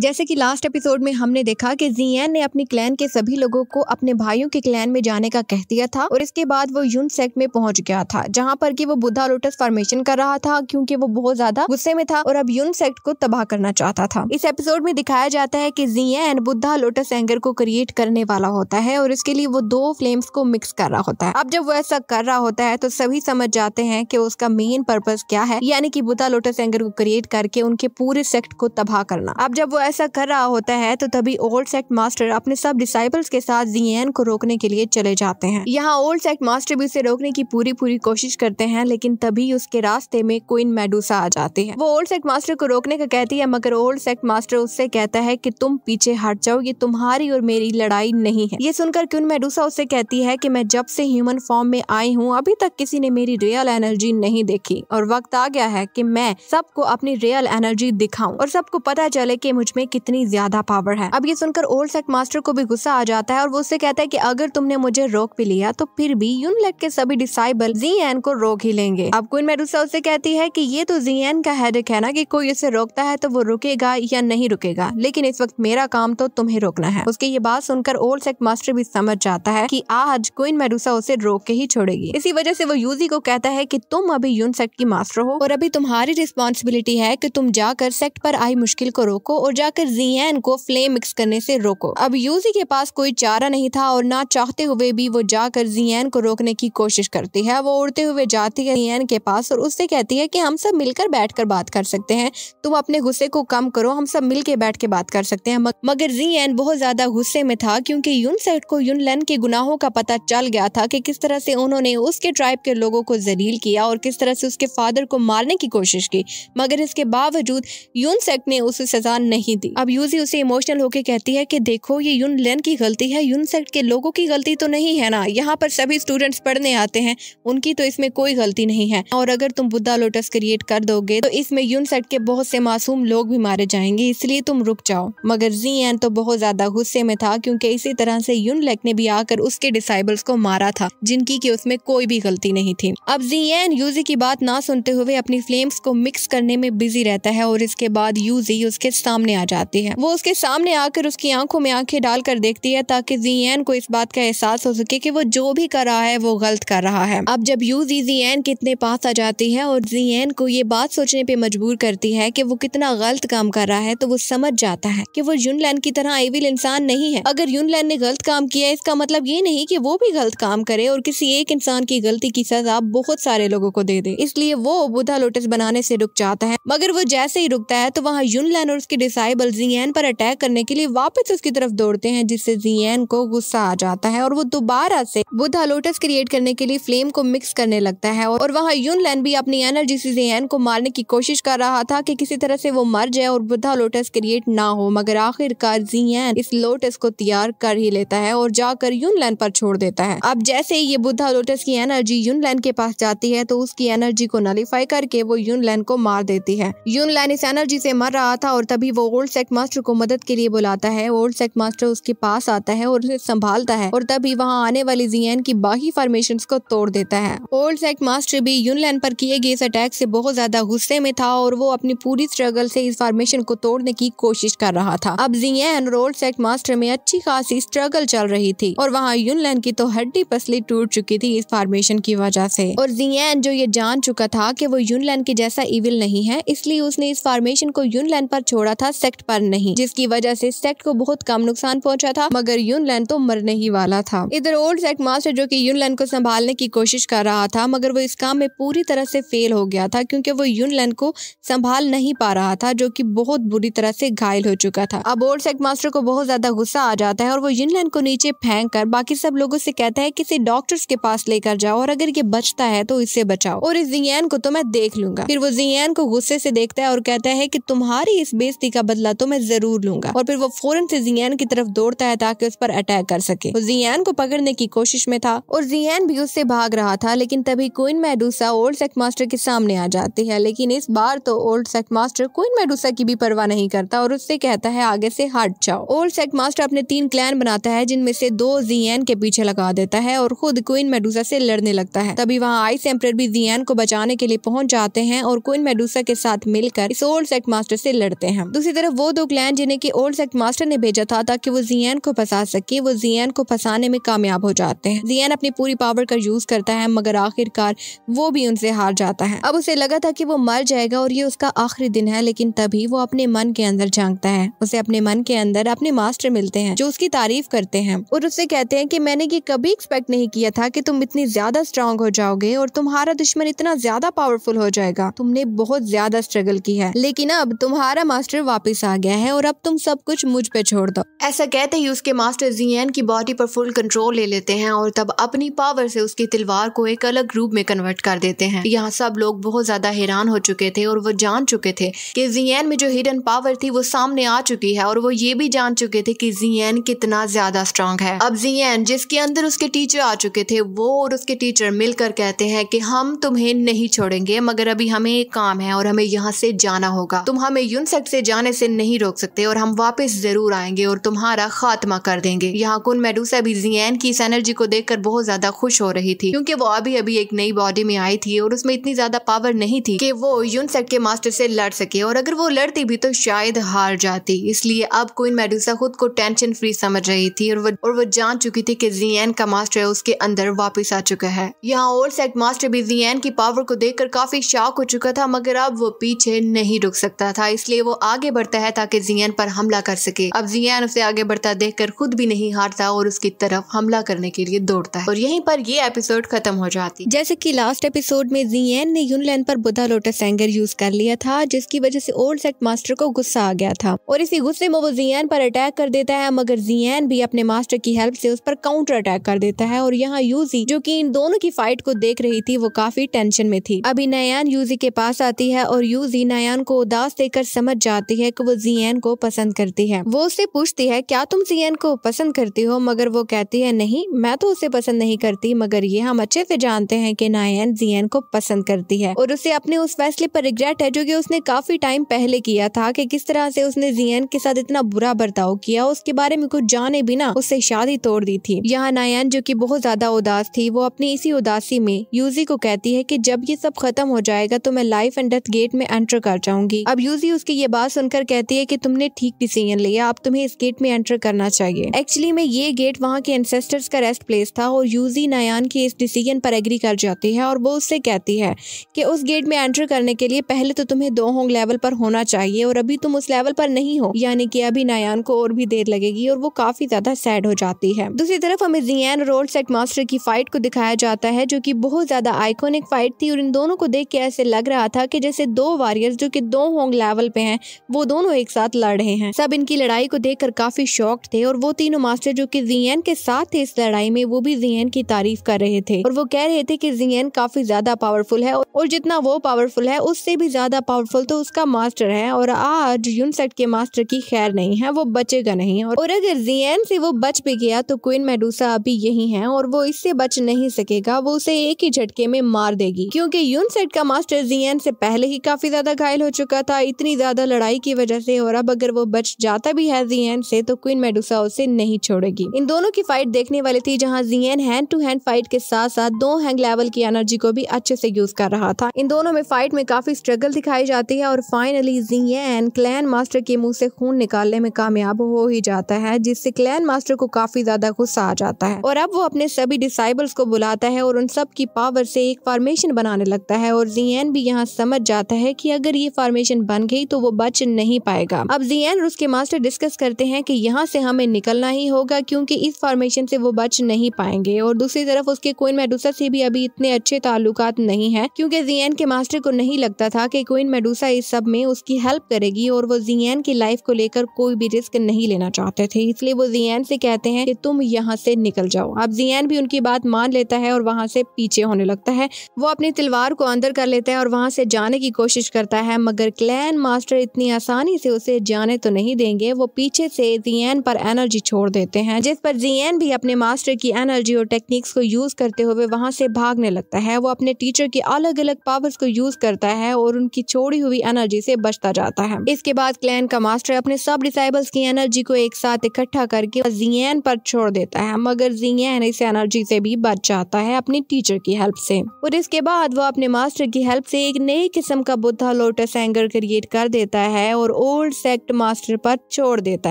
जैसे कि last episode में हमने देखा कि जियन ने अपनी क्लैन के सभी लोगों को अपने भाइयों के क्लैन में जाने का कह दिया था और इसके बाद वो यून सेक्ट में पहुंच गया था जहां पर कि वो बुद्धा लोटस फॉर्मेशन कर रहा था क्योंकि वो बहुत ज्यादा गुस्से में था और अब यून सेक्ट को तबाह करना चाहता था इस एपिसोड में दिखाया जाता है की जियन बुद्धा लोटस एंगर को क्रिएट करने वाला होता है और इसके लिए वो दो फ्लेम्स को मिक्स कर रहा होता है अब जब वो ऐसा कर रहा होता है तो सभी समझ जाते हैं की उसका मेन पर्पज क्या है यानी की बुद्धा लोटस एंगर को क्रिएट करके उनके पूरे सेक्ट को तबाह करना अब जब वो ऐसा कर रहा होता है तो तभी ओल्ड सेक्ट मास्टर अपने सब डिसाइपल्स के साथ जियन को रोकने के लिए चले जाते हैं यहाँ ओल्ड सेक्ट मास्टर भी उसे रोकने की पूरी पूरी कोशिश करते हैं लेकिन तभी उसके रास्ते में क्वीन मेडूसा आ जाती है वो ओल्ड सेक्ट मास्टर को रोकने का कहती है मगर ओल्ड सेक्ट मास्टर उससे कहता है की तुम पीछे हट जाओ ये तुम्हारी और मेरी लड़ाई नहीं है ये सुनकर क्यून मेडूसा उससे कहती है की मैं जब से ह्यूमन फॉर्म में आई हूँ अभी तक किसी ने मेरी रियल एनर्जी नहीं देखी और वक्त आ गया है की मैं सबको अपनी रियल एनर्जी दिखाऊँ और सबको पता चले की मुझे में कितनी ज्यादा पावर है अब ये सुनकर ओल्ड सेट मास्टर को भी गुस्सा आ जाता है और वो उससे कहता है कि अगर तुमने मुझे रोक भी लिया तो फिर भी यूनलेट के सभी डिसाइबल जी एन को रोक ही लेंगे अब क्वीन मेडुसा उसे कहती है की ये तो जी एन का हेडेक है ना की कोई उसे रोकता है तो वो रुकेगा या नहीं रुकेगा लेकिन इस वक्त मेरा काम तो तुम्हें रोकना है उसकी ये बात सुनकर ओल्ड सेट मास्टर भी समझ जाता है की आज क्वीन मेडुसा उसे रोक के ही छोड़ेगी इसी वजह से वो यूजी को कहता है की तुम अभी यून सेक्ट की मास्टर हो और अभी तुम्हारी रिस्पॉन्सिबिलिटी है की तुम जाकर सेक्ट पर आई मुश्किल को रोको और जाकर जियान को फ्लेम मिक्स करने से रोको अब यूजी के पास कोई चारा नहीं था और ना चाहते हुए भी वो जाकर जियान को रोकने की कोशिश करती है वो उड़ते हुए जाती है जियान के पास और उससे कहती है कि हम सब मिलकर बैठ कर बात कर सकते हैं तुम अपने गुस्से को कम करो हम सब मिल के बैठ के बात कर सकते हैं मगर जियान बहुत ज्यादा गुस्से में था क्यूँकी यून सेट को यून लैन के गुनाहों का पता चल गया था की किस तरह से उन्होंने उसके ट्राइब के लोगों को जलील किया और किस तरह से उसके फादर को मारने की कोशिश की मगर इसके बावजूद यून ने उसे सजा नहीं नहीं दी अब यूजी उसे इमोशनल होके कहती है कि देखो ये यून लेन की गलती है यून सेट के लोगों की गलती तो नहीं है ना यहाँ पर सभी स्टूडेंट्स पढ़ने आते हैं उनकी तो इसमें कोई गलती नहीं है और अगर तुम बुद्धा लोटस क्रिएट कर दोगे तो इसमें यून सेट के बहुत से मासूम लोग भी मारे जाएंगे इसलिए तुम रुक जाओ मगर जी एन तो बहुत ज्यादा गुस्से में था क्योंकि इसी तरह से यून लेक ने भी आकर उसके डिसाइबल्स को मारा था जिनकी की उसमें कोई भी गलती नहीं थी अब जी एन यूजी की बात ना सुनते हुए अपनी फ्लेम्स को मिक्स करने में बिजी रहता है और इसके बाद यूजी उसके सामने आ जाती है वो उसके सामने आकर उसकी आंखों में आंखें डालकर देखती है ताकि जीएन को इस बात का एहसास हो सके कि वो जो भी कर रहा है वो गलत कर रहा है अब जब यू जीएन के इतने पास आ जाती है और जीएन को ये बात सोचने पर मजबूर करती है कि वो कितना गलत काम कर रहा है तो वो समझ जाता है कि वो यूनलैन की तरह एविल इंसान नहीं है अगर यूनलैन ने गलत काम किया इसका मतलब ये नहीं कि वो भी गलत काम करे और किसी एक इंसान की गलती की सजा बहुत सारे लोगों को दे दे इसलिए वो बुधा लोटस बनाने से रुक जाता है मगर वो जैसे ही रुकता है तो वहाँ यूनलैन और उसके डिसाइड राइबल जियान पर अटैक करने के लिए वापस उसकी तरफ दौड़ते हैं जिससे जियान को गुस्सा आ जाता है और वो दोबारा से बुद्धा लोटस क्रिएट करने के लिए फ्लेम को मिक्स करने लगता है और वहाँ लैन भी अपनी एनर्जी से जियान को मारने की कोशिश कर रहा था कि किसी तरह से वो मर जाए और बुद्धा लोटस क्रिएट ना हो मगर आखिरकार जियान इस लोटस को तैयार कर ही लेता है और जाकर यून लैन पर छोड़ देता है अब जैसे ये बुद्धा लोटस की एनर्जी यून लैन के पास जाती है तो उसकी एनर्जी को नलीफाई करके वो यून लैन को मार देती है यूनलैन इस एनर्जी से मर रहा था और तभी वो ओल्ड सेक्ट मास्टर को मदद के लिए बुलाता है ओल्ड सेक्ट मास्टर उसके पास आता है और उसे संभालता है और तभी वहाँ आने वाली जियन की बाकी फॉर्मेशन को तोड़ देता है ओल्ड सेक्ट मास्टर भी यूनलैंड पर किए गए इस अटैक से बहुत ज्यादा गुस्से में था और वो अपनी पूरी स्ट्रगल से इस फॉर्मेशन को तोड़ने की कोशिश कर रहा था अब जियन और ओल्ड सेक्ट मास्टर में अच्छी खासी स्ट्रगल चल रही थी और वहाँ यूनलैंड की तो हड्डी पसली टूट चुकी थी इस फॉर्मेशन की वजह से और जियन जो ये जान चुका था कि वो यूनलैंड के जैसा इविल नहीं है इसलिए उसने इस फॉर्मेशन को यूनलैंड पर छोड़ा था सेक्ट पर नहीं जिसकी वजह से सेक्ट को बहुत कम नुकसान पहुंचा था मगर यूनलैंड तो मरने ही वाला था इधर ओल्ड सेक्ट मास्टर जो कि यूनलैंड को संभालने की कोशिश कर रहा था मगर वो इस काम में पूरी तरह से फेल हो गया था क्योंकि वो यूनलैंड को संभाल नहीं पा रहा था जो कि बहुत बुरी तरह से घायल हो चुका था अब ओल्ड सेक्ट मास्टर को बहुत ज्यादा गुस्सा आ जाता है और वो यूनलैंड को नीचे फेंक कर बाकी सब लोगों से कहता है किसी डॉक्टर्स के पास लेकर जाओ और अगर ये बचता है तो इसे बचाओ और इस जियान को तो मैं देख लूंगा फिर वो जियान को गुस्से से देखता है और कहता है की तुम्हारी इस बेजती का बदला तो मैं जरूर लूंगा और फिर वो फौरन से जियान की तरफ दौड़ता है ताकि उस पर अटैक कर सके वो जियान को पकड़ने की कोशिश में था और जियान भी उससे भाग रहा था लेकिन तभी queen Medusa old sect master के सामने आ जाती है लेकिन इस बार तो old sect master queen Medusa की भी परवाह नहीं करता और उससे कहता है आगे से हट जाओ ओल्ड सेक मास्टर अपने तीन क्लैन बनाता है जिनमें से दो जियान के पीछे लगा देता है और खुद क्वीन मेडूसा से लड़ने लगता है तभी वहाँ आइस एम्पर भी जियान को बचाने के लिए पहुंच जाते हैं और क्वीन मेडूसा के साथ मिलकर इस ओल्ड सेक मास्टर से लड़ते हैं दूसरी सिर्फ वो दो ग्लैंड जिन्हें कि ओल्ड सेक्ट मास्टर ने भेजा था ताकि वो जियन को फंसा सके वो जियन को फंसाने में कामयाब हो जाते हैं जियन अपनी पूरी पावर का यूज करता है मगर आखिरकार वो भी उनसे हार जाता है अब उसे लगा था कि वो मर जाएगा और ये उसका आखिरी दिन है लेकिन तभी वो अपने मन के अंदर झांकता है उसे अपने मन के अंदर अपने मास्टर मिलते हैं जो उसकी तारीफ करते हैं और उससे कहते हैं कि मैंने ये कभी एक्सपेक्ट नहीं किया था कि तुम इतनी ज्यादा स्ट्रांग हो जाओगे और तुम्हारा दुश्मन इतना ज्यादा पावरफुल हो जाएगा तुमने बहुत ज्यादा स्ट्रगल की है लेकिन अब तुम्हारा मास्टर वापिस वापस आ गया है और अब तुम सब कुछ मुझ पे छोड़ दो ऐसा कहते ही उसके मास्टर जियन की बॉडी पर फुल कंट्रोल ले लेते हैं और तब अपनी पावर से उसकी तिलवार को एक अलग रूप में कन्वर्ट कर देते हैं यहाँ सब लोग बहुत ज्यादा हैरान हो चुके थे और वो जान चुके थे कि जियन में जो हिडन पावर थी वो सामने आ चुकी है और वो ये भी जान चुके थे कि जियन कितना ज्यादा स्ट्रांग है अब जियन जिसके अंदर उसके टीचर आ चुके थे वो और उसके टीचर मिलकर कहते हैं कि हम तुम्हें नहीं छोड़ेंगे मगर अभी हमें एक काम है और हमें यहाँ से जाना होगा तुम हमें यूनसेक्ट से जाने इसे नहीं रोक सकते और हम वापस ज़रूर आएंगे और तुम्हारा खात्मा कर देंगे यहाँ कुन मेडूसा भी जियान की इस एनर्जी को देखकर बहुत ज़्यादा खुश हो रही थी क्योंकि वो अभी अभी एक नई बॉडी में आई थी और उसमें इतनी ज़्यादा पावर नहीं थी कि वो यूनसेट के मास्टर से लड़ सके और अगर वो लड़ती भी तो शायद हार जाती इसलिए अब कुन मेडूसा खुद को टेंशन फ्री समझ रही थी और वो और वो जान चुकी थी कि जियन का मास्टर है उसके अंदर वापस आ चुका है यहाँ ओल्ड सेट मास्टर भी जियन की पावर को देखकर काफी शॉक हो चुका था मगर अब वो पीछे नहीं रुक सकता था इसलिए वो आगे बढ़ता करता है ताकि जियान पर हमला कर सके अब जियान उसे आगे बढ़ता देखकर खुद भी नहीं हारता और उसकी तरफ हमला करने के लिए दौड़ता है और यहीं पर ये एपिसोड खत्म हो जाती जैसे की लास्ट एपिसोड में जियान ने यूनलैंड पर बुधा लोटस एंगर यूज कर लिया था जिसकी वजह से ओल्ड सेट मास्टर को गुस्सा आ गया था और इसी गुस्से में वो जियान पर अटैक कर देता है मगर जियान भी अपने मास्टर की हेल्प से उस पर काउंटर अटैक कर देता है और यहाँ यूजी जो कि इन दोनों की फाइट को देख रही थी वो काफी टेंशन में थी अभी नयान यूजी के पास आती है और यूजी नयान को उदास देकर समझ जाती है कि वो जियन को पसंद करती है वो उससे पूछती है क्या तुम जियन को पसंद करती हो मगर वो कहती है नहीं मैं तो उसे पसंद नहीं करती मगर ये हम अच्छे से जानते हैं कि नायन जियन को पसंद करती है और उसे अपने उस फैसले पर रिग्रेट है जो की उसने काफी टाइम पहले किया था कि किस तरह से उसने जियन के साथ इतना बुरा बर्ताव किया उसके बारे में कुछ जाने बिना उससे शादी तोड़ दी थी यहाँ नायन जो की बहुत ज्यादा उदास थी वो अपनी इसी उदासी में यूजी को कहती है की जब ये सब खत्म हो जाएगा तो मैं लाइफ एंड डेथ गेट में एंटर कर जाऊंगी अब यूजी उसकी ये बात सुनकर कहती है कि तुमने ठीक डिसीजन लिया अब तुम्हें इस गेट में एंटर करना चाहिए एक्चुअली में ये गेट वहाँ के एंसेस्टर्स का रेस्ट प्लेस था और यूजी नयान की इस डिसीजन पर एग्री कर जाती है और वो उससे कहती है कि उस गेट में एंटर करने के लिए पहले तो तुम्हें दो होंग लेवल पर होना चाहिए और अभी तुम उस लेवल पर नहीं हो यानी कि अभी नयान को और भी देर लगेगी और वो काफी ज्यादा सैड हो जाती है दूसरी तरफ हमें जियान रोल सेट मास्टर की फाइट को दिखाया जाता है जो की बहुत ज्यादा आइकोनिक फाइट थी और इन दोनों को देख के ऐसे लग रहा था कि जैसे दो वॉरियर्स जो कि दो होंग लेवल पे हैं वो दोनों एक साथ लड़ रहे हैं सब इनकी लड़ाई को देख काफी शौक थे और वो तीनों मास्टर जो की जियन के साथ थे इस लड़ाई में वो भी जियन की तारीफ कर रहे थे और वो कह रहे थे की जियन काफी ज्यादा पावरफुल है और जितना वो पावरफुल है उससे भी ज्यादा पावरफुल तो उसका मास्टर है और आज यूनसेट के मास्टर की खैर नहीं है वो बचेगा नहीं और अगर जियन से वो बच भी गया तो क्वीन मेडूसा अभी यही है और वो इससे बच नहीं सकेगा वो उसे एक ही झटके में मार देगी क्योंकि यूनसेट का मास्टर जियन से पहले ही काफी ज्यादा घायल हो चुका था इतनी ज्यादा लड़ाई की वजह से हो अगर वो बच जाता भी है जियन से तो क्वीन मेडुसा उसे नहीं छोड़ेगी इन दोनों की फाइट देखने वाली थी जहाँ Jian hand to hand fight के साथ साथ दो हैंग लेवल की एनर्जी को भी अच्छे से यूज कर रहा था इन दोनों में फाइट में काफी स्ट्रगल दिखाई जाती है और फाइनली जियन क्लैन मास्टर के मुंह से खून निकालने में कामयाब हो ही जाता है जिससे क्लैन मास्टर को काफी ज्यादा गुस्सा आ जाता है और अब वो अपने सभी डिसाइबल्स को बुलाता है और उन सब की पावर से एक फॉर्मेशन बनाने लगता है और जियन भी यहाँ समझ जाता है कि अगर ये फॉर्मेशन बन गई तो वो बच नहीं नहीं पाएगा अब जियान और उसके मास्टर डिस्कस करते हैं कि यहाँ से हमें निकलना ही होगा क्योंकि इस फॉर्मेशन से वो बच नहीं पाएंगे और दूसरी तरफ उसके क्वीन मेडूसा से भी अभी इतने अच्छे ताल्लुक नहीं है क्योंकि जियान के मास्टर को नहीं लगता था कि क्वीन मेडूसा इस सब में उसकी हेल्प करेगी और वो जियान की लाइफ को लेकर कोई भी रिस्क नहीं लेना चाहते थे इसलिए वो जियान से कहते हैं कि तुम यहाँ से निकल जाओ अब जियान भी उनकी बात मान लेता है और वहाँ से पीछे होने लगता है वो अपनी तलवार को अंदर कर लेता है और वहाँ से जाने की कोशिश करता है मगर क्लैन मास्टर इतनी आसान आसानी से उसे जाने तो नहीं देंगे वो पीछे से जियन पर एनर्जी छोड़ देते हैं जिस पर जियन भी अपने मास्टर की एनर्जी और टेक्निक्स को यूज़ करते हुए वहाँ से भागने लगता है वो अपने टीचर की अलग अलग पावर्स को यूज़ करता है और उनकी छोड़ी हुई एनर्जी से बचता जाता है इसके बाद क्लैन का मास्टर अपने सब डिसाइबल्स की एनर्जी को एक साथ इकट्ठा करके जियन पर छोड़ देता है मगर जियन इस एनर्जी से भी बच जाता है अपनी टीचर की हेल्प से और इसके बाद वो अपने मास्टर की हेल्प से एक नई किस्म का बुद्धा लोटस एंगर क्रिएट कर देता है और ओल्ड सेक्ट मास्टर पर छोड़ देता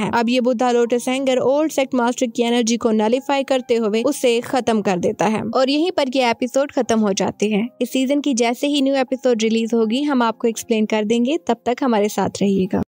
है अब ये Buddha lotus anger old sect master की एनर्जी को नलिफाई करते हुए उसे खत्म कर देता है और यहीं पर ये एपिसोड खत्म हो जाते हैं इस सीजन की जैसे ही न्यू एपिसोड रिलीज होगी हम आपको एक्सप्लेन कर देंगे तब तक हमारे साथ रहिएगा